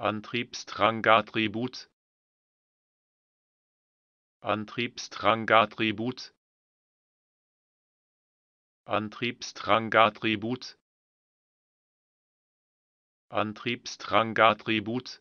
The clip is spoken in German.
Antriebsstrangattribut Antriebsstrangattribut Antriebsstrangattribut Antriebsstrangattribut